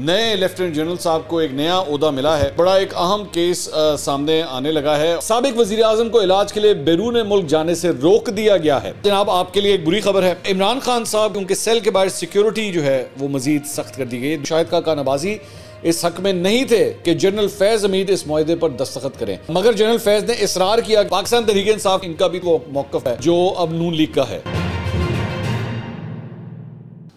नए lieutenant general साहब को एक नया उदा मिला है बड़ा एक अहम केस आ, सामने आने लगा है सबक वजीर आजम को इलाज के लिए बैरून मुल्क जाने से रोक दिया गया है जनाब आपके लिए एक बुरी खबर है इमरान खान साहब उनके सेल के बाहर सिक्योरिटी जो है वो मजीद सख्त कर दी गई शाहिद का, का इस हक में नहीं थे कि जनरल फैज अमीद इस माहे पर दस्तखत करें मगर जनरल फैज ने इसरार किया पाकिस्तान तहरीक इंसाफ इनका भी मौकफ है जो अब नून लीग का है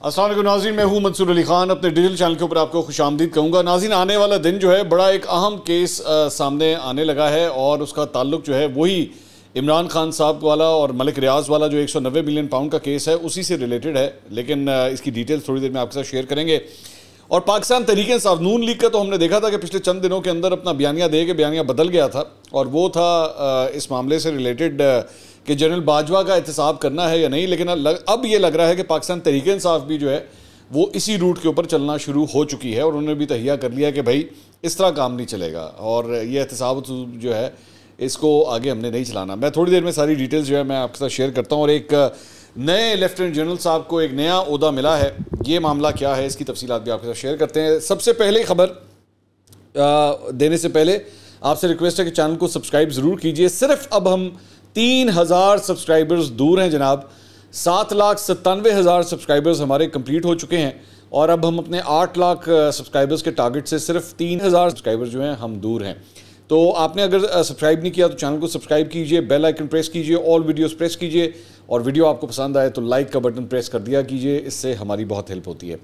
असल नाजीन मैं हूँ मंसूर अली खान अपने डिजिटल चैनल के ऊपर आपको खुश आमदीद कहूँगा नाजीन आने वाला दिन जो है बड़ा एक अहम केस आ, सामने आने लगा है और उसका ताल्लुक जो है वही इमरान खान साहब वाला और मलिक रियाज वाला जो 190 मिलियन पाउंड का केस है उसी से रिलेटेड है लेकिन आ, इसकी डिटेल्स थोड़ी देर में आपके साथ शेयर करेंगे और पाकिस्तान तरीक़े साफ नून लीग का तो हमने देखा था कि पिछले चंद दिनों के अंदर अपना बयानिया दे के बयानिया बदल गया था और वो था इस मामले से रिलेटेड कि जनरल बाजवा का एहतसाब करना है या नहीं लेकिन अब ये लग रहा है कि पाकिस्तान तहरीक इंसाफ भी जो है वो इसी रूट के ऊपर चलना शुरू हो चुकी है और उन्होंने भी तहिया कर लिया कि भाई इस तरह काम नहीं चलेगा और ये एहतसाब तो जो है इसको आगे हमने नहीं चलाना मैं थोड़ी देर में सारी डिटेल्स जो है मैं आपके साथ शेयर करता हूँ और एक नए लेफ्टिनेंट जनरल साहब को एक नया अहदा मिला है ये मामला क्या है इसकी तफसीत भी आपके साथ शेयर करते हैं सबसे पहले खबर देने से पहले आपसे रिक्वेस्ट है कि चैनल को सब्सक्राइब ज़रूर कीजिए सिर्फ अब हम तीन हज़ार सब्सक्राइबर्स दूर हैं जनाब सात लाख सत्तानवे हज़ार सब्सक्राइबर्स हमारे कंप्लीट हो चुके हैं और अब हम अपने आठ लाख सब्सक्राइबर्स के टारगेट से सिर्फ तीन हज़ार सब्सक्राइबर्स जो हैं हम दूर हैं तो आपने अगर सब्सक्राइब नहीं किया तो चैनल को सब्सक्राइब कीजिए बेल आइकन प्रेस कीजिए ऑल वीडियोस प्रेस कीजिए और वीडियो आपको पसंद आए तो लाइक का बटन प्रेस कर दिया कीजिए इससे हमारी बहुत हेल्प होती है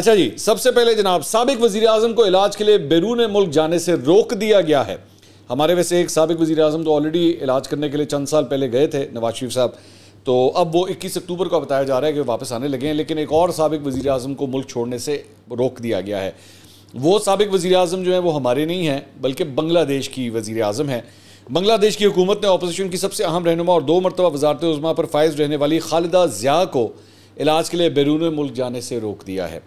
अच्छा जी सबसे पहले जनाब सबक वजी को इलाज के लिए बैरून मुल्क जाने से रोक दिया गया है हमारे वैसे एक सबक वजी अजम तो ऑलरेडी इलाज करने के लिए चंद साल पहले गए थे नवाज शरीफ साहब तो अब वो 21 अक्टूबर को बताया जा रहा है कि वापस आने लगे हैं लेकिन एक और सबक वजी अजम को मुल्क छोड़ने से रोक दिया गया है वो सबक वजी अजम जो है वो हमारे नहीं हैं बल्कि बंग्लादेश की वजी अजम हैं बंग्लादेश की हुकूमत ने अपोजिशन की सबसे अहम रहनुमा और दो मरतबा वजारत उजमा पर फायज रहने वाली खालिदा ज़िया को इलाज के लिए बैरून मुल्क जाने से रोक दिया है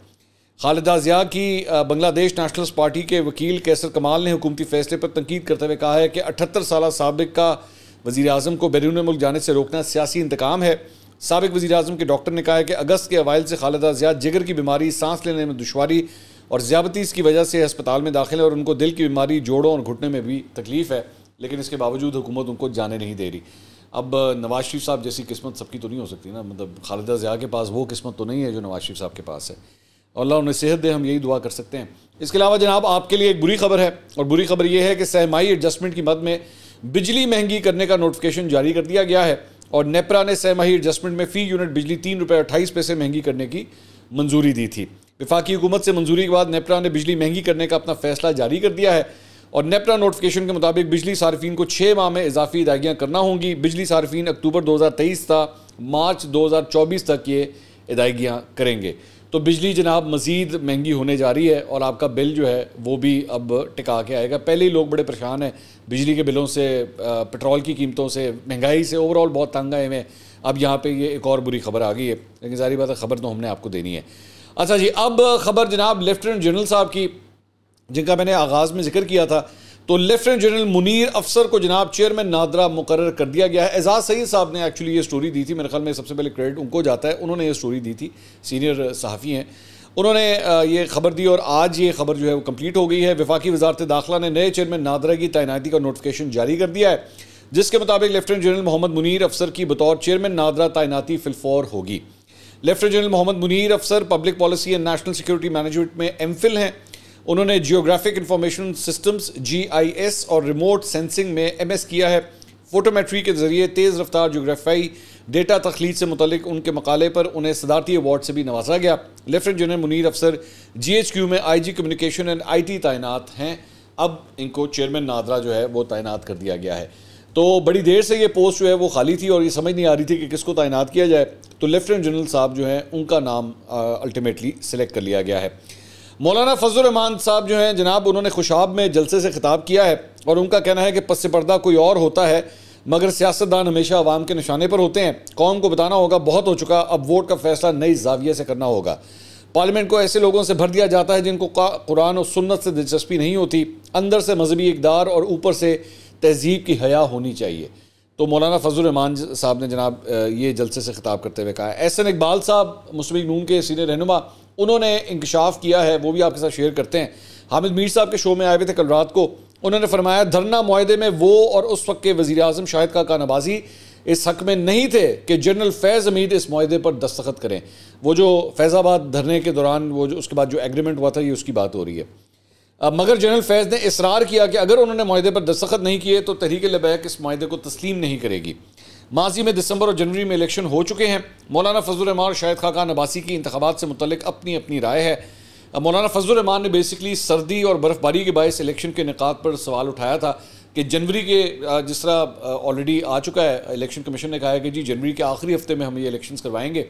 खालिदा ज़िया की बांग्लादेश नेशनलिस्ट पार्टी के वकील कैसर कमाल ने हुकूमती फैसले पर तनकीद करते हुए कहा है कि अठहत्तर साल सबक का वज़ी अजम को बैरून मुल्क जाने से रोकना सियासी इंतकाम है सबक वज़ी अजम के डॉक्टर ने कहा है कि अगस्त के अवाइल से खालिदा ज़िया जिगर की बीमारी सांस लेने में दुशारी और ज्यावतीस की वजह से अस्पताल में दाखिल है और उनको दिल की बीमारी जोड़ों और घुटने में भी तकलीफ़ है लेकिन इसके बावजूद हुकूमत उनको जाने नहीं दे रही अब नवाज शरीफ साहब जैसी किस्मत सबकी तो नहीं हो सकती ना मतलब खालिदा ज़िया के पास वो किस्मत तो नहीं है जो नवाज शरीफ साहब के पास है अल्लाह उन्हें सेहत दे हम यही दुआ कर सकते हैं इसके अलावा जनाब आपके लिए एक बुरी खबर है और बुरी खबर यह है कि सहमाई एडजस्टमेंट की मद में बिजली महंगी करने का नोटिफिकेशन जारी कर दिया गया है और नेपरा ने सहमाही एडजस्टमेंट में फ़ी यूनिट बिजली तीन रुपये अट्ठाईस पैसे महंगी करने की मंजूरी दी थी विफाकी हुकूमत से मंजूरी के बाद नेपरा ने बिजली महंगी करने का अपना फैसला जारी कर दिया है और नेपरा नोटिफिकेशन के मुताबिक बिजली सार्फिन को छः माह में इजाफी अदायगियाँ करना होंगी बिजली सार्फिन अक्टूबर दो हजार तेईस था मार्च दो हजार चौबीस तक ये अदायगियाँ करेंगे तो बिजली जनाब मज़ीद महंगी होने जा रही है और आपका बिल जो है वो भी अब टिका के आएगा पहले ही लोग बड़े परेशान हैं बिजली के बिलों से पेट्रोल की कीमतों से महंगाई से ओवरऑल बहुत तंग आए हुए हैं अब यहाँ पे ये एक और बुरी खबर आ गई है लेकिन सारी बात है खबर तो हमने आपको देनी है अच्छा जी अब खबर जनाब लेफ्टिनेंट जनरल साहब की जिनका मैंने आगाज़ में जिक्र किया था तो लेफ्टिनेंट जनरल मुनीर अफसर को जनाब चेयरमैन नादरा मुकर कर दिया गया है एजाज सईद साहब ने एक्चुअली ये स्टोरी दी थी मेरे ख्याल में सबसे पहले क्रेडिट उनको जाता है उन्होंने ये स्टोरी दी थी सीनियर सहाफ़ी uh, हैं उन्होंने uh, ये खबर दी और आज ये खबर जो है वो कम्प्लीट हो गई है वफाकी वजारत दाखिला ने नए चेयरमैन नादरा की तैनाती का नोटिफिकेशन जारी कर दिया है जिसके मुताबिक लेफ्टिनेंट जनरल मोहम्मद मुनीर अफसर की बतौर चेयरमैन नादरा तैनाती फिलफौर होगी लेफ्टिनेंट जनरल मोहम्मद मुनीर अफसर public policy and national security management में एम हैं उन्होंने जियोग्राफिक इंफॉर्मेशन सिस्टम्स जीआईएस और रिमोट सेंसिंग में एमएस किया है फोटोमेट्री के ज़रिए तेज़ रफ्तार जोग्राफाई डेटा तखलीक से मुतलिक उनके मकाले पर उन्हें सदारती अवार्ड से भी नवाजा गया लेफ्टिनेंट जनरल मुनीर अफसर जी एच क्यू में I G communication and I T तैनात हैं अब इनको चेयरमैन नादरा जो है वो तैनात कर दिया गया है तो बड़ी देर से ये पोस्ट जो है वो खाली थी और ये समझ नहीं आ रही थी कि किसको तैनात किया जाए तो लेफ्टिनेंट जनरल साहब जो हैं उनका नाम अल्टीमेटली सिलेक्ट कर लिया गया है मौलाना फजल रमान साहब जो हैं जनाब उन्होंने खुशाब में जलसे से खिताब किया है और उनका कहना है कि पस पर्दा कोई और होता है मगर सियासतदान हमेशा आवाम के निशाने पर होते हैं कौम को बताना होगा बहुत हो चुका अब वोट का फैसला नई जाविये से करना होगा पार्लियामेंट को ऐसे लोगों से भर दिया जाता है जिनको कुरान और सुन्नत से दिलचस्पी नहीं होती अंदर से मजहबी इकदार और ऊपर से तहजीब की हया होनी चाहिए तो मौलाना फजल रमान साहब ने जनाब ये जलसे से खिताब करते हुए कहा एन इकबाल साहब मुस्लिम नून के सीनियर रहनुमा उन्होंने इंकशाफ किया है वो भी आपके साथ शेयर करते हैं हामिद मीर साहब के शो में आए हुए थे कल रात को उन्होंने फरमाया धरना माहे में वो और उस वक्त के वजी अजम शाहिद का कानाबाजी इस हक में नहीं थे कि जनरल फैज़ अमीद इस माहे पर दस्तखत करें वो जो फैज़ाबाद धरने के दौरान वो जो उसके बाद जो एग्रीमेंट हुआ था ये उसकी बात हो रही है मगर जनरल फैज़ ने इसरार किया कि अगर उन्होंने माहे पर दस्तखत नहीं किए तो तहरीक लबैक इस माहे को तस्लीम नहीं करेगी माजी में दिसंबर और जनवरी में इलेक्शन हो चुके हैं मौलाना फजलरहमान और शाहिद खाकान नबासी की इंतबात से मुतलक अपनी अपनी राय है मौलाना फजलरमान ने बेसिकली सर्दी और बर्फ़बारी के बायस इलेक्शन के निकात पर सवाल उठाया था कि जनवरी के जिस तरह ऑलरेडी आ चुका है इलेक्शन कमीशन ने कहा है कि जी जनवरी के आखिरी हफ्ते में हम ये इलेक्शन करवाएंगे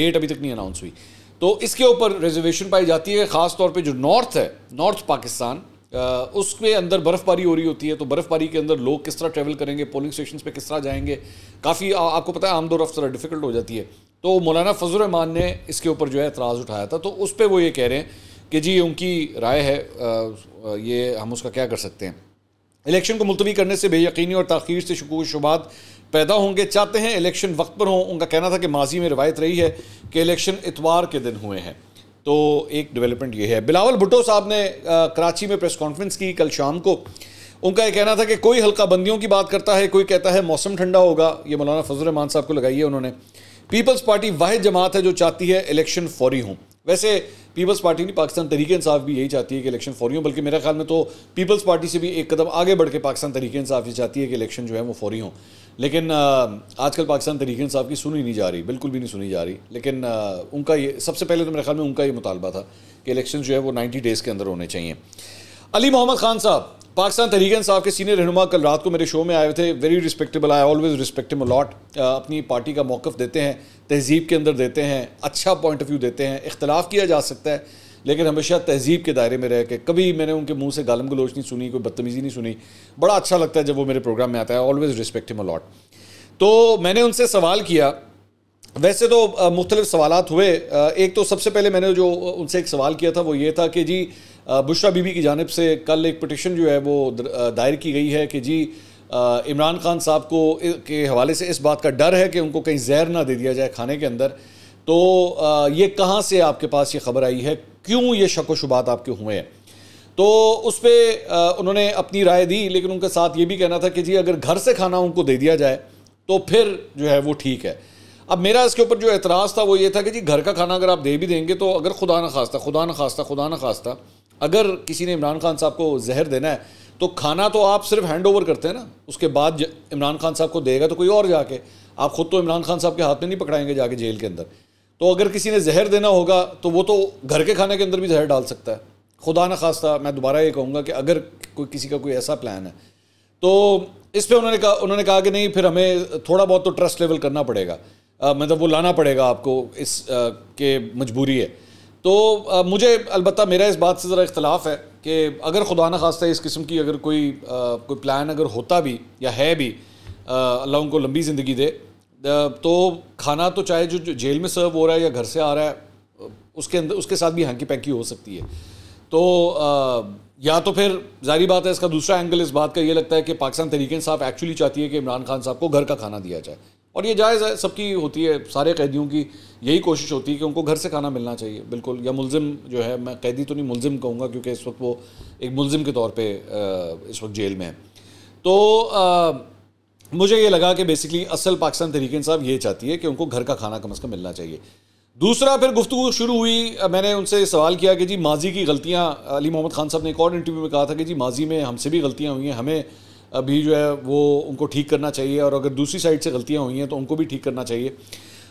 डेट अभी तक नहीं अनाउंस हुई तो इसके ऊपर रिजर्वेशन पाई जाती है ख़ास तौर पर जो नॉर्थ है नॉर्थ पाकिस्तान उसके अंदर बर्फ़बारी हो रही होती है तो बर्फ़बारी के अंदर लोग किस तरह ट्रैवल करेंगे पोलिंग स्टेशन पर किस तरह जाएंगे काफ़ी आपको पता है आमदोर अफ्तर डिफ़िकल्ट हो जाती है तो मौलाना फजल ने इसके ऊपर जो है एतराज़ उठाया था तो उस पर वो ये कह रहे हैं कि जी उनकी राय है ये हम उसका क्या कर सकते हैं इलेक्शन को मुलतवी करने से बेयकीनी और तखीर से शकूक शुबात पैदा होंगे चाहते हैं इलेक्शन वक्त पर हों उनका कहना था कि माजी में रवायत रही है कि इलेक्शन इतवार के दिन हुए हैं तो एक डेवलपमेंट ये है बिलावल भुट्टो साहब ने कराची में प्रेस कॉन्फ्रेंस की कल शाम को उनका ये कहना था कि कोई हल्का बंदियों की बात करता है कोई कहता है मौसम ठंडा होगा ये मौलाना फजल रहमान साहब को लगाई है उन्होंने पीपल्स पार्टी वाहिद जमात है जो चाहती है इलेक्शन फौरी हूँ वैसे पीपल्स पार्टी नहीं पाकिस्तान तरीके इंसाफ भी यही चाहती है कि इलेक्शन फौरी हो बल्कि मेरे ख्याल में तो पीपल्स पार्टी से भी एक कदम आगे बढ़ के पाकिस्तान तरीके इंसाफ ये चाहती है कि इलेक्शन जो है वो फौरी हो लेकिन आजकल पाकिस्तान तरीके इंसाफ की सुनी नहीं जा रही बिल्कुल भी नहीं सुनी जा रही लेकिन उनका ये सबसे पहले तो मेरे ख्याल में उनका ये मुतालबा था कि इलेक्शन जो है वो नाइन्टी डेज़ के अंदर होने चाहिए अली मोहम्मद खान साहब पाकिस्तान तहरीक साहब के सीनियर रहनुमा कल रात को मेरे शो में आए थे very respectable I always respect a lot अपनी पार्टी का मौक़ देते हैं तहजीब के अंदर देते हैं अच्छा पॉइंट ऑफ व्यू देते हैं इख्तलाफ किया जा सकता है लेकिन हमेशा तहजीब के दायरे में रह के कभी मैंने उनके मुंह से गालम गलोच नहीं सुनी कोई बदतमीज़ी नहीं सुनी बड़ा अच्छा लगता है जब वो मेरे प्रोग्राम में आता है ऑलवेज रिस्पेक्ट हिम अलॉट तो मैंने उनसे सवाल किया वैसे तो uh, मुख्तलिफ सवाल हुए uh, एक तो सबसे पहले मैंने जो उनसे एक सवाल किया था वो ये था कि जी बुशरा बीबी की जानब से कल एक पटिशन जो है वो दायर की गई है कि जी इमरान खान साहब को के हवाले से इस बात का डर है कि उनको कहीं जहर ना दे दिया जाए खाने के अंदर तो ये कहाँ से आपके पास ये खबर आई है क्यों ये शक व शुबात आपके हुए हैं तो उस पर उन्होंने अपनी राय दी लेकिन उनके साथ ये भी कहना था कि जी अगर घर से खाना उनको दे दिया जाए तो फिर जो है वो ठीक है अब मेरा इसके ऊपर जो एतराज़ था वो ये था कि जी घर का खाना अगर आप दे भी देंगे तो अगर खुदा न खास्ता खुदा न खास्ता खुदा न खास्ता अगर किसी ने इमरान खान साहब को जहर देना है तो खाना तो आप सिर्फ हैंड ओवर करते हैं ना उसके बाद इमरान खान साहब को देगा तो कोई और जाके आप खुद तो इमरान खान साहब के हाथ में नहीं पकड़ाएंगे जाके जेल के अंदर तो अगर किसी ने जहर देना होगा तो वो तो घर के खाने के अंदर भी जहर डाल सकता है खुदा न खास्ता मैं दोबारा ये कहूँगा कि अगर कोई किसी का कोई ऐसा प्लान है तो इस पर उन्होंने कहा उन्होंने कहा कि नहीं फिर हमें थोड़ा बहुत तो ट्रस्ट लेवल करना पड़ेगा मतलब वो लाना पड़ेगा आपको इस के मजबूरी है तो आ, मुझे अलबत् मेरा इस बात से ज़रा इख्तलाफ है कि अगर खुदा न खास्ता इस किस्म की अगर कोई आ, कोई प्लान अगर होता भी या है भी अल्लाह उनको लंबी ज़िंदगी दे तो खाना तो चाहे जो, जेल में सर्व हो रहा है या घर से आ रहा है उसके अंदर उसके साथ भी हैंकी पैंकी हो सकती है तो आ, या तो फिर जारी बात है इसका दूसरा एंगल इस बात का ये लगता है कि पाकिस्तान तरीके साहब एक्चुअली चाहती है कि इमरान खान साहब को घर का खाना दिया जाए और ये जायज़ है सबकी होती है सारे कैदियों की यही कोशिश होती है कि उनको घर से खाना मिलना चाहिए बिल्कुल या मुलजिम जो है मैं कैदी तो नहीं मुलजिम कहूँगा क्योंकि इस वक्त वो एक मुलजिम के तौर पर इस वक्त जेल में है तो आ, मुझे ये लगा कि बेसिकली असल पाकिस्तान तरीके साहब ये चाहती है कि उनको घर का खाना कम अज़ कम मिलना चाहिए दूसरा फिर गुफ्तु शुरू हुई मैंने उनसे सवाल किया कि जी माजी की गलतियाँ अली मोहम्मद खान साहब ने एक और इंटरव्यू में कहा था कि जी माजी में हमसे भी गलतियाँ हुई हैं हमें अभी जो है वो उनको ठीक करना चाहिए और अगर दूसरी साइड से गलतियाँ हुई हैं तो उनको भी ठीक करना चाहिए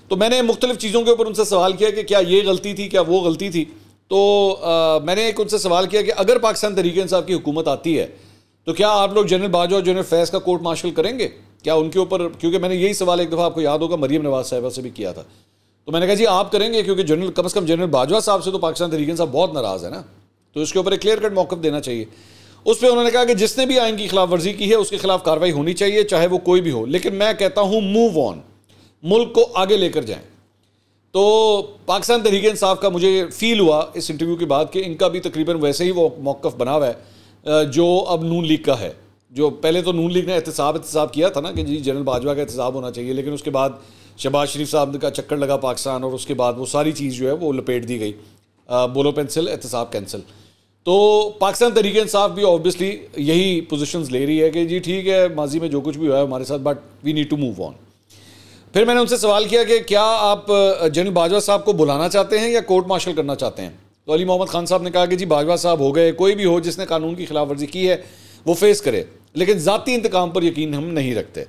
तो मैंने मुख्तलिफ़ चीज़ों के ऊपर उनसे सवाल किया कि क्या ये गलती थी क्या वो गलती थी तो आ, मैंने एक उनसे सवाल किया कि अगर पाकिस्तान तरीके इंसाफ की हुकूमत आती है तो क्या आप लोग जनरल बाजवा और जनरल फैज़ का कोर्ट मार्शल करेंगे क्या उनके ऊपर क्योंकि मैंने यही सवाल एक दफ़ा आपको याद होगा मरीम नवाज साहिबा से भी किया था तो मैंने कहा जी आप करेंगे क्योंकि जनरल कम अज़ कम जनरल बाजवा साहब से तो पाकिस्तान तरीके साहब बहुत नाराज़ है ना तो इसके ऊपर एक क्लियर कट मौक़ देना चाहिए उस पर उन्होंने कहा कि जिसने भी आइन की खिलाफ वर्जी की है उसके खिलाफ कार्रवाई होनी चाहिए चाहे वो कोई भी हो लेकिन मैं कहता हूँ मूव ऑन मुल्क को आगे लेकर जाएं तो पाकिस्तान तहरीक इंसाफ का मुझे फील हुआ इस इंटरव्यू के बाद कि इनका भी तकरीबन वैसे ही वो मौक़ बना हुआ है जो अब नून लीग का है जो पहले तो नून लीग ने एहतसाब एहतसाब किया था ना कि जी जनरल बाजवा का एहतसाब होना चाहिए लेकिन उसके बाद शहबाज शरीफ साहब का चक्कर लगा पाकिस्तान और उसके बाद वो सारी चीज़ जो है वो लपेट दी गई बोलो पेंसिल एहतसाब कैंसिल तो पाकिस्तान तरीके इंसाफ भी ऑब्वियसली यही पोजीशंस ले रही है कि जी ठीक है माजी में जो कुछ भी हुआ है हमारे साथ but we need to move on फिर मैंने उनसे सवाल किया कि क्या आप जनरल बाजवा साहब को बुलाना चाहते हैं या कोर्ट मार्शल करना चाहते हैं तो अली मोहम्मद खान साहब ने कहा कि जी बाजवा साहब हो गए कोई भी हो जिसने कानून की खिलाफ वर्जी की है वो फेस करे लेकिन ज़ाती इंतकाम पर यकीन हम नहीं रखते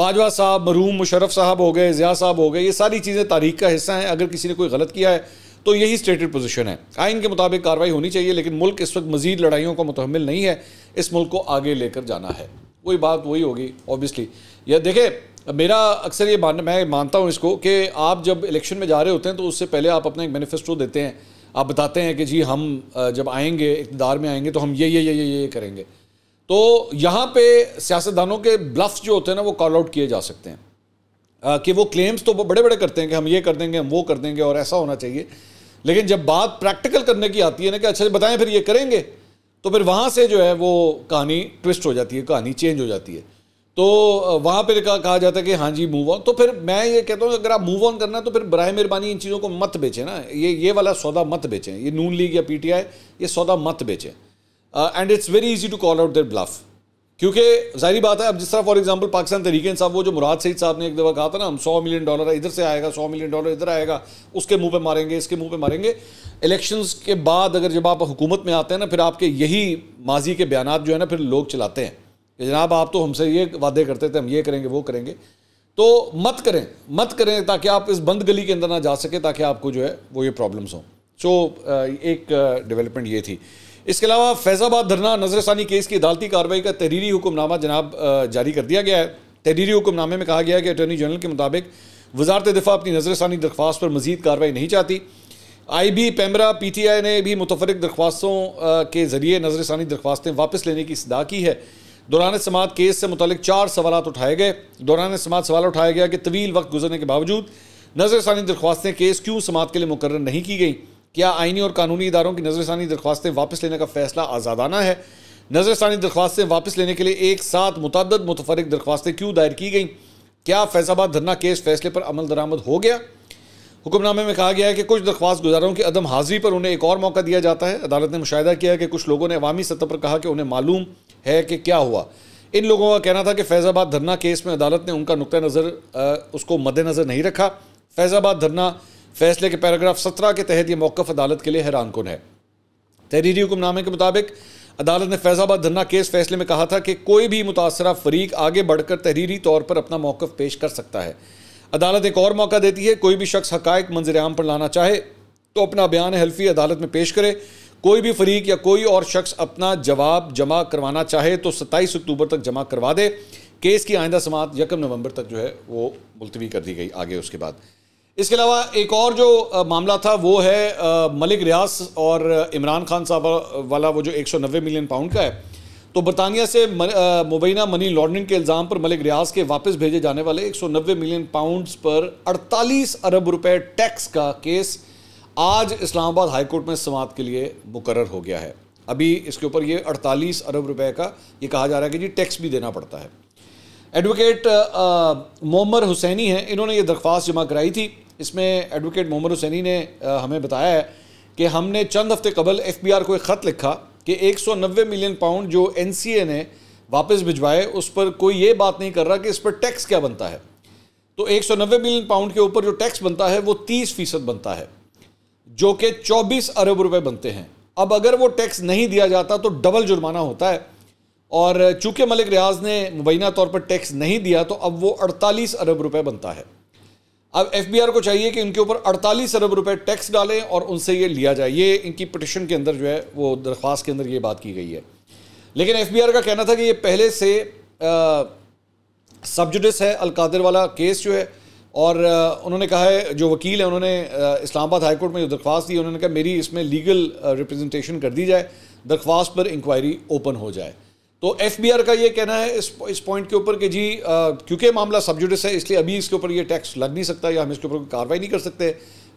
बाजवा साहब मरूम मुशरफ साहब हो गए ज़िया साहब हो गए ये सारी चीज़ें तारीख का हिस्सा हैं अगर किसी ने कोई गलत किया है तो यही स्टेटेड पोजीशन है आइन हाँ, के मुताबिक कार्रवाई होनी चाहिए लेकिन मुल्क इस वक्त मजीद लड़ाइयों का मुतमिल नहीं है इस मुल्क को आगे लेकर जाना है वही बात वही होगी ऑब्वियसली यह देखे मेरा अक्सर ये मान मैं मानता हूँ इसको कि आप जब इलेक्शन में जा रहे होते हैं तो उससे पहले आप अपना एक मैनिफेस्टो देते हैं आप बताते हैं कि जी हम जब आएंगे इकतदार में आएंगे तो हम ये ये ये ये ये करेंगे तो यहाँ पे सियासतदानों के ब्लफ्स जो होते हैं ना वो कॉल आउट किए जा सकते हैं कि वो क्लेम्स तो बड़े बड़े करते हैं कि हम ये कर देंगे हम वो कर देंगे और ऐसा होना चाहिए लेकिन जब बात प्रैक्टिकल करने की आती है ना कि अच्छा बताएं फिर ये करेंगे तो फिर वहाँ से जो है वो कहानी ट्विस्ट हो जाती है कहानी चेंज हो जाती है तो वहाँ पर कहा जाता है कि हाँ जी मूव ऑन तो फिर मैं ये कहता हूँ अगर आप मूव ऑन करना है तो फिर बर मेहरबानी इन चीज़ों को मत बेचें ना ये ये वाला सौदा मत बेचें ये नून लीग या पीटीआई ये सौदा मत बेचें and it's very easy to call out their bluff क्योंकि जाहिर बात है अब जिस तरह फॉर एग्जांपल पाकिस्तान तरीके साहब वो जो मुराद सईद साहब ने एक दफ़ा कहा था ना हम सौ मिलियन डॉलर इधर से आएगा सौ मिलियन डॉलर इधर आएगा उसके मुंह पे मारेंगे इसके मुंह पे मारेंगे इलेक्शंस के बाद अगर जब आप हुकूमत में आते हैं ना फिर आपके यही माजी के बयान जो है ना फिर लोग चलाते हैं कि जनाब आप तो हमसे ये वादे करते थे हम ये करेंगे वो करेंगे तो मत करें मत करें ताकि आप इस बंद गली के अंदर ना जा सकें ताकि आपको जो है वो ये प्रॉब्लम्स हों सो एक डेवलपमेंट ये थी इसके अलावा फैज़ाबाद धरना नजरसानी केस की अदालती कार्रवाई का तहरीरी हुक्मनामा जनाब जारी कर दिया गया है तहरीरी हुक्मनामे में कहा गया है कि अटॉर्नी जनरल के मुताबिक वजारत दिफा अपनी नजरसानी दरख्वास्त पर मजीद कार्रवाई नहीं चाहती I B PEMRA P T I ने भी मुतफरक दरख्वास्तों के ज़रिए नजरसानी दरख्वास्तें वापस लेने की सदा की है दौरान समात केस से मुतल चार सवाल उठाए गए दौरान समात सवाल उठाया गया कि तवील वक्त गुजरने के बावजूद नजरसानी दरख्वास्तें केस क्यों समात के लिए मुकर नहीं की गई क्या आइनी और कानूनी इदारों की नज़रसानी दरख्वास्तें वापस लेने का फैसला आज़ादाना है नज़रसानी दरख्वास्तें वापस लेने के लिए एक साथ मुतद मुतफरक दरख्वास्तें क्यों दायर की गई क्या फैजाबाद धरना केस फैसले पर अमल दरामद हो गया हुक्मनामे में कहा गया है कि कुछ दरख्वास्त गुजारों की अदम हाजिरी पर उन्हें एक और मौका दिया जाता है अदालत ने मुशाह किया है कि कुछ लोगों ने अवामी सतह पर कहा कि उन्हें मालूम है कि क्या हुआ इन लोगों का कहना था कि फैज़ाबाद धरना केस में अदालत ने उनका नुक़ नज़र उसको मद्देनज़र नहीं रखा फैज़ाबाद धरना फैसले के पैराग्राफ सत्रह के तहत यह मौकफ अदालत के लिए हैरान कन है तहरीरी हुक्मनामे के मुताबिक अदालत ने फैजाबाद धरना केस फैसले में कहा था कि कोई भी मुतासर फरीक आगे बढ़कर तहरीरी तौर पर अपना मौकफ पेश कर सकता है अदालत एक और मौका देती है कोई भी शख्स हकायक मंजर आम पर लाना चाहे तो अपना बयान हल्फी अदालत में पेश करे कोई भी फरीक या कोई और शख्स अपना जवाब जमा करवाना चाहे तो सत्ताईस अक्टूबर तक जमा करवा दे केस की आइंदा समात यकम नवंबर तक जो है वो मुलतवी कर दी गई आगे उसके बाद इसके अलावा एक और जो मामला था वो है मलिक रियाज और इमरान खान साहब वाला वो जो 190 मिलियन पाउंड का है तो बरतानिया से मुबैना मनी लॉन्ड्रिंग के इल्ज़ाम पर मलिक रियाज के वापस भेजे जाने वाले 190 मिलियन पाउंड्स पर 48 अरब रुपए टैक्स का केस आज इस्लामाबाद हाईकोर्ट में समाप्त के लिए मुकर हो गया है अभी इसके ऊपर ये 48 अरब रुपए का ये कहा जा रहा है कि जी टैक्स भी देना पड़ता है एडवोकेट मोमर हुसैनी हैं इन्होंने ये दरख्वास्त जमा कराई थी इसमें एडवोकेट मोहम्मद हुसैनी ने हमें बताया है कि हमने चंद हफ्ते कबल एफ को एक ख़त लिखा कि 190 मिलियन पाउंड जो एन ने वापस भिजवाए उस पर कोई ये बात नहीं कर रहा कि इस पर टैक्स क्या बनता है तो 190 मिलियन पाउंड के ऊपर जो टैक्स बनता है वो 30 फीसद बनता है जो कि 24 अरब रुपए बनते हैं अब अगर वो टैक्स नहीं दिया जाता तो डबल जुर्माना होता है और चूंकि मलिक रियाज ने मुबैना तौर पर टैक्स नहीं दिया तो अब वो अड़तालीस अरब रुपये बनता है अब एफबीआर को चाहिए कि उनके ऊपर 48 अरब रुपए टैक्स डालें और उनसे ये लिया जाए ये इनकी पटिशन के अंदर जो है वो दरख्वास्त के अंदर ये बात की गई है लेकिन एफबीआर का कहना था कि ये पहले से सबजुडिस है अलकादिर वाला केस जो है और आ, उन्होंने कहा है जो वकील है उन्होंने इस्लामाबाद हाईकोर्ट में जो दरख्वास्त दी उन्होंने कहा मेरी इसमें लीगल रिप्रेजेंटेशन कर दी जाए दरख्वास्त पर इंक्वायरी ओपन हो जाए तो एफ का ये कहना है इस इस पॉइंट के ऊपर कि जी क्योंकि मामला सब्जुडिस है इसलिए अभी इसके ऊपर ये टैक्स लग नहीं सकता या हम इसके ऊपर कार्रवाई नहीं कर सकते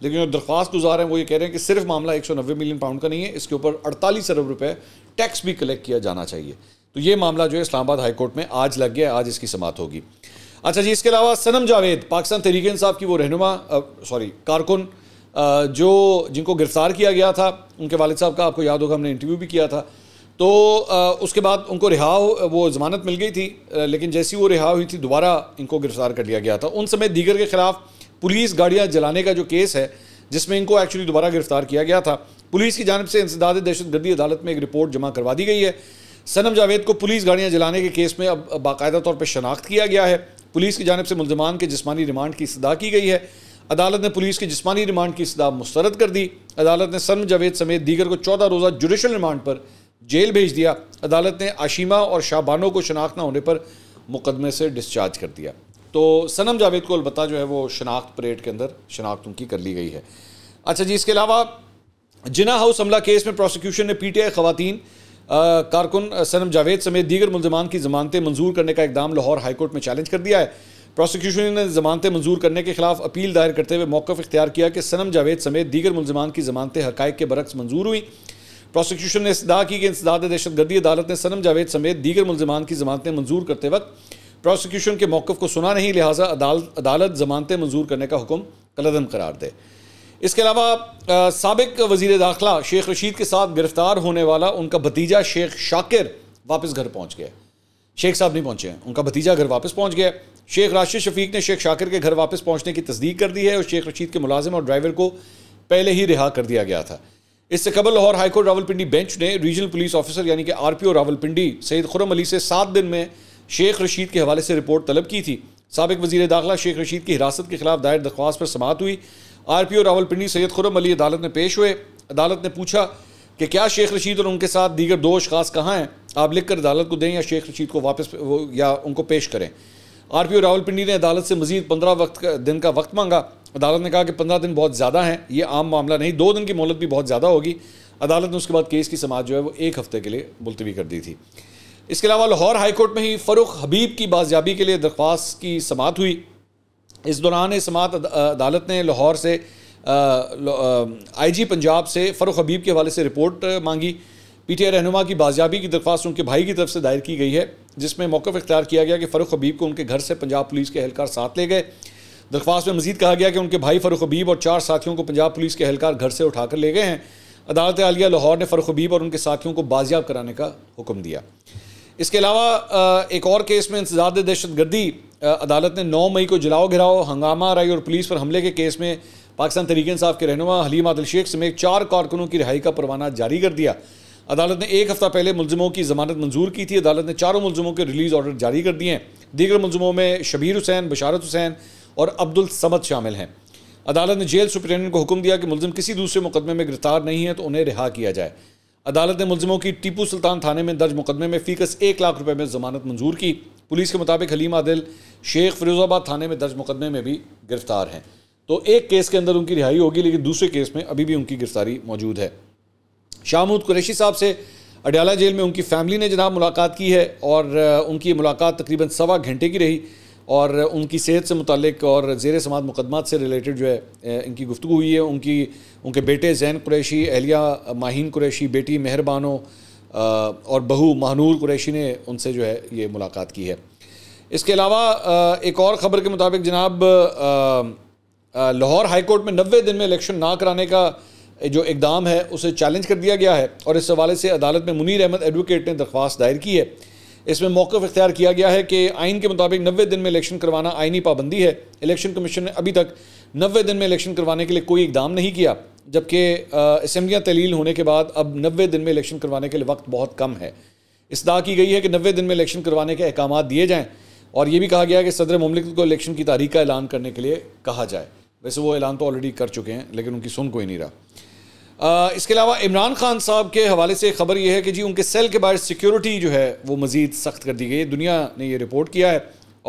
लेकिन जो दरख्वास्त गुजार हैं वो ये कह रहे हैं कि सिर्फ मामला एक सौ नब्बे मिलियन पाउंड का नहीं है इसके ऊपर अड़तालीस अरब रुपये टैक्स भी कलेक्ट किया जाना चाहिए तो ये मामला जो है इस्लामाबाद हाईकोर्ट में आज लग गया आज इसकी समात होगी अच्छा जी इसके अलावा सनम जावेद पाकिस्तान तहरीक इंसाफ की वो रहनुमा सॉरी कारकुन जो जिनको गिरफ्तार किया गया था उनके वालद साहब का आपको याद होगा हमने इंटरव्यू भी किया था तो उसके बाद उनको रिहा वो ज़मानत मिल गई थी लेकिन जैसी वो रिहा हुई थी दोबारा इनको गिरफ़्तार कर लिया गया था उन समय दीगर के ख़िलाफ़ पुलिस गाड़ियाँ जलाने का जो केस है जिसमें इनको एक्चुअली दोबारा गिरफ़्तार किया गया था पुलिस की जानब से इंसदाद दहशतगर्दी अदालत में एक रिपोर्ट जमा करवा दी गई है सनम जावेद को पुलिस गाड़ियाँ जलाने के केस में अब बाकायदा तौर पर शनाख्त किया गया है पुलिस की जानब से मुलजमान के जिसमानी रिमांड की सदा की गई है अदालत ने पुलिस की जिसमानी रिमांड की सदा मुस्रद कर दी अदालत ने सनम जावेद समेत दीगर को चौदह रोज़ा जुडिशल रिमांड पर जेल भेज दिया अदालत ने आशिमा और शाहबानो को शनाख्त न होने पर मुकदमे से डिस्चार्ज कर दिया तो सनम जावेद को अलबत्ता जो है वो शनाख्त परेड के अंदर शनाख्त उनकी कर ली गई है अच्छा जी इसके अलावा जिना हाउस हमला केस में प्रोसिक्यूशन ने पी टी आई खवतिन कारकुन सनम जावेद समेत दीगर मुलजमान की जमानतें मंजूर करने का इकदाम लाहौर हाईकोर्ट में चैलेंज कर दिया है प्रोसिक्यूशन ने जमानतें मंजूर करने के खिलाफ अपील दायर करते हुए मौकफ इख्तियार किया कि सनम जावेद समेत दीगर मुलजमान की जमानतें हकायक के बरक्स मंजूर हुई प्रोसिक्यूशन ने इसदा की कि इंसदाद दहशतगर्दी अदालत ने सनम जावेद समेत दीगर मुलजमान की जमानतें मंजूर करते वक्त प्रोसिक्यूशन के मौक़ को सुना नहीं लिहाजा अदालत अदालत जमानतें मंजूर करने का हुक्म कलदम करार दे इसके अलावा सबक वजीर दाखिला शेख रशीद के साथ गिरफ्तार होने वाला उनका भतीजा शेख शाकिर वापस घर पहुँच गया शेख साहब नहीं पहुँचे हैं उनका भतीजा घर वापस पहुँच गया शेख राशिद शफीक ने शेख शाकिर के घर वापस पहुँचने की तस्दीक कर दी है और शेख रशीद के मुलाजिम और ड्राइवर को पहले ही रिहा कर दिया गया था इससे कबल लाहौर हाईकोर्ट रावलपिंडी बेंच ने रीजनल पुलिस ऑफिसर यानी कि आरपीओ रावलपिंडी सैद खुरम अली से सात दिन में शेख रशीद के हवाले से रिपोर्ट तलब की थी सबक वजी दाखिला शेख रशीद की हिरासत के खिलाफ दायर दरख्वास पर समात हुई R P O Rawalpindi Syed Khurram Ali अदालत में पेश हुए अदालत ने पूछा कि क्या शेख रशीद और उनके साथ दीगर दो अशास कहाँ हैं आप लिख कर अदालत को दें या शेख रशीद को वापस या उनको पेश करें आर पी ओ रावलपिंडी ने अदालत से मजीद पंद्रह वक्त दिन का वक्त मांगा अदालत ने कहा कि पंद्रह दिन बहुत ज़्यादा हैं ये आम मामला नहीं दो दिन की मोहलत भी बहुत ज़्यादा होगी अदालत ने उसके बाद केस की समाज जो है वो एक हफ्ते के लिए मुलतवी कर दी थी इसके अलावा लाहौर हाईकोर्ट में ही फ़रुख हबीब की बाजियाबी के लिए दरख्वास्त की समात हुई इस दौरान समात अदालत ने लाहौर से आई जी पंजाब से फ़रुख हबीब के हवाले से रिपोर्ट मांगी पी टी आई रहनुमा की बाजियाबी की दरख्वास्त उनके भाई की तरफ से दायर की गई है जिसमें मौक़ इख्तियार किया गया कि फ़रुख हबीब को उनके घर से पंजाब पुलिस के एहलकार साथ ले गए दरख्वास्त में मजीद कहा गया कि उनके भाई फरुख हबीब और चार साथियों को पंजाब पुलिस के अहलकार घर से उठाकर ले गए हैं अदालत आलिया लाहौर ने फरुख हबीब और उनके साथियों को बाजियाब कराने का हुक्म दिया इसके अलावा एक और केस में इंसदाद दहशत गर्दी अदालत ने नौ मई को जलाओ घिराओ हंगामा राई और पुलिस पर हमले के केस में पाकिस्तान तरीके इंसाफ के रहनुमा हलीम आदिल शेख समेत चार कारकुनों की रिहाई का परवाना जारी कर दिया अदालत ने एक हफ्ता पहले मुलजमों की जमानत मंजूर की थी अदालत ने चारों मुलजमों के रिलीज ऑर्डर जारी कर दिए हैं दीगर मुलजमों में शबीर हुसैन बशारत हुसैन और अब्दुल समद शामिल हैं अदालत ने जेल सुप्रिटेंडेंट को हुक्म दिया कि मुलम किसी दूसरे मुकदमे में गिरफ्तार नहीं है तो उन्हें रिहा किया जाए अदालत ने मुलजमों की टीपू सुल्तान थाने में दर्ज मुकदमे में फीकस एक लाख रुपये में जमानत मंजूर की पुलिस के मुताबिक हलीम आदिल शेख फिरोजाबाद थाने में दर्ज मुकदमे में भी गिरफ्तार हैं तो एक केस के अंदर उनकी रिहाई होगी लेकिन दूसरे केस में अभी भी उनकी गिरफ्तारी मौजूद है शाहमूद कुरैशी साहब से अडयाला जेल में उनकी फैमिली ने जनाब मुलाकात की है और उनकी मुलाकात तकरीबन सवा घंटे की रही और उनकी सेहत से मुतक और जेर समात मुकदमा से रिलेटेड जो है इनकी गुफ्तु हुई है उनकी उनके बेटे जैन कुरैशी अहलिया माहन कुरैशी बेटी मेहरबानों और बहू महानूर कुरैशी ने उनसे जो है ये मुलाकात की है इसके अलावा एक और ख़बर के मुताबिक जनाब लाहौर हाईकोर्ट में नबे दिन में इलेक्शन ना कराने का जो इकदाम है उसे चैलेंज कर दिया गया है और इस हवाले से अदालत में मुनीर अहमद एडवोकेट ने दरख्वास्त दायर की है इसमें मौकफ इख्तियार किया गया है कि आइन के मुताबिक नबे दिन में इलेक्शन करवाना आइनी पाबंदी है इलेक्शन कमीशन ने अभी तक नबे दिन में इलेक्शन करवाने के लिए कोई इकदाम नहीं किया जबकि इसम्बलियाँ तलील होने के बाद अब नबे दिन में इलेक्शन करवाने के लिए वक्त बहुत कम है इसदा की गई है कि नबे दिन में इलेक्शन करवाने के अहकाम दिए जाएँ और ये भी कहा गया कि सदर ममलिक को इलेक्शन की तारीख का ऐलान करने के लिए कहा जाए वैसे वो ऐलान तो ऑलरेडी कर चुके हैं लेकिन उनकी सुन कोई नहीं रहा आ, इसके अलावा इमरान खान साहब के हवाले से खबर यह है कि जी उनके सेल के बाहर सिक्योरिटी जो है वो मज़ीद सख्त कर दी गई दुनिया ने ये रिपोर्ट किया है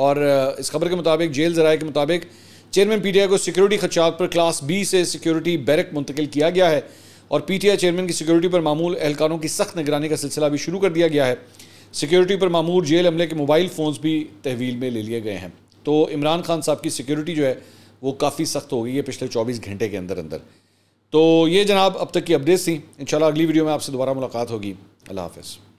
और इस खबर के मुताबिक जेल जराए के मुताबिक चेयरमैन पी टी आई को सिक्योरिटी खदशात पर क्लास बी से सिक्योरिटी बैरक मुंतकिल किया गया है और पी टी आई चेयरमैन की सिक्योरिटी पर मामूल एहलकारों की सख्त निगरानी का सिलसिला भी शुरू कर दिया गया है सिक्योरिटी पर मामूल जेल हमले के मोबाइल फ़ोन्स भी तहवील में ले लिए गए हैं तो इमरान खान साहब की सिक्योरिटी जो है वो काफ़ी सख्त हो गई है पिछले चौबीस घंटे के अंदर अंदर तो ये जनाब अब तक की अपडेट्स थी इंशाल्लाह अगली वीडियो में आपसे दोबारा मुलाकात होगी अल्लाह हाफ़